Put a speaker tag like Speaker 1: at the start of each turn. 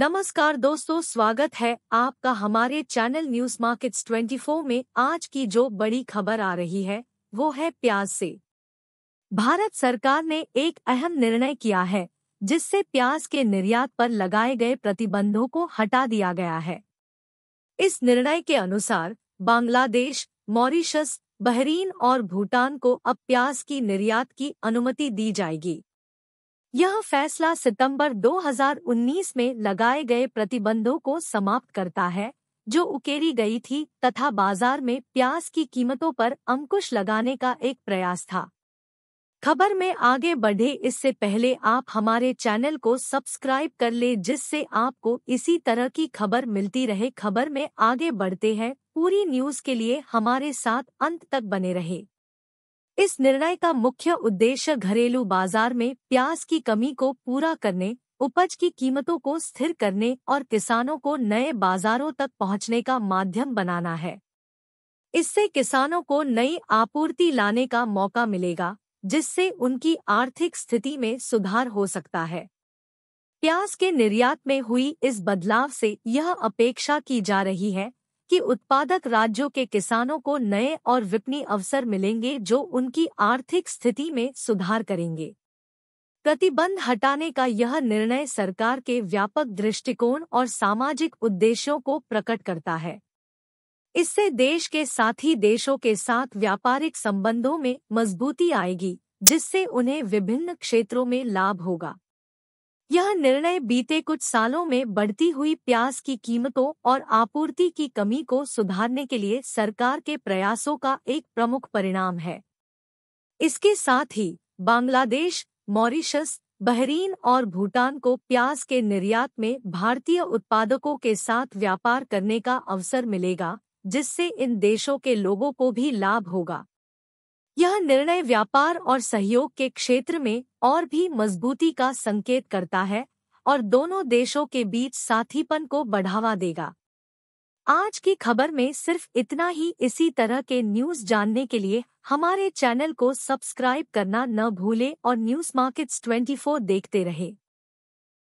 Speaker 1: नमस्कार दोस्तों स्वागत है आपका हमारे चैनल न्यूज मार्केट्स 24 में आज की जो बड़ी खबर आ रही है वो है प्याज से भारत सरकार ने एक अहम निर्णय किया है जिससे प्याज के निर्यात पर लगाए गए प्रतिबंधों को हटा दिया गया है इस निर्णय के अनुसार बांग्लादेश मॉरिशस बहरीन और भूटान को अब प्याज की निर्यात की अनुमति दी जाएगी यह फैसला सितंबर 2019 में लगाए गए प्रतिबंधों को समाप्त करता है जो उकेरी गई थी तथा बाजार में प्याज की कीमतों पर अंकुश लगाने का एक प्रयास था खबर में आगे बढ़े इससे पहले आप हमारे चैनल को सब्सक्राइब कर ले जिससे आपको इसी तरह की खबर मिलती रहे खबर में आगे बढ़ते हैं पूरी न्यूज के लिए हमारे साथ अंत तक बने रहे इस निर्णय का मुख्य उद्देश्य घरेलू बाजार में प्याज की कमी को पूरा करने उपज की कीमतों को स्थिर करने और किसानों को नए बाजारों तक पहुंचने का माध्यम बनाना है इससे किसानों को नई आपूर्ति लाने का मौका मिलेगा जिससे उनकी आर्थिक स्थिति में सुधार हो सकता है प्याज के निर्यात में हुई इस बदलाव से यह अपेक्षा की जा रही है कि उत्पादक राज्यों के किसानों को नए और विपणी अवसर मिलेंगे जो उनकी आर्थिक स्थिति में सुधार करेंगे प्रतिबंध हटाने का यह निर्णय सरकार के व्यापक दृष्टिकोण और सामाजिक उद्देश्यों को प्रकट करता है इससे देश के साथी देशों के साथ व्यापारिक संबंधों में मजबूती आएगी जिससे उन्हें विभिन्न क्षेत्रों में लाभ होगा यह निर्णय बीते कुछ सालों में बढ़ती हुई प्याज की कीमतों और आपूर्ति की कमी को सुधारने के लिए सरकार के प्रयासों का एक प्रमुख परिणाम है इसके साथ ही बांग्लादेश मॉरिशस बहरीन और भूटान को प्याज के निर्यात में भारतीय उत्पादकों के साथ व्यापार करने का अवसर मिलेगा जिससे इन देशों के लोगों को भी लाभ होगा यह निर्णय व्यापार और सहयोग के क्षेत्र में और भी मजबूती का संकेत करता है और दोनों देशों के बीच साथीपन को बढ़ावा देगा आज की खबर में सिर्फ इतना ही इसी तरह के न्यूज जानने के लिए हमारे चैनल को सब्सक्राइब करना न भूले और न्यूज मार्केट्स 24 देखते रहें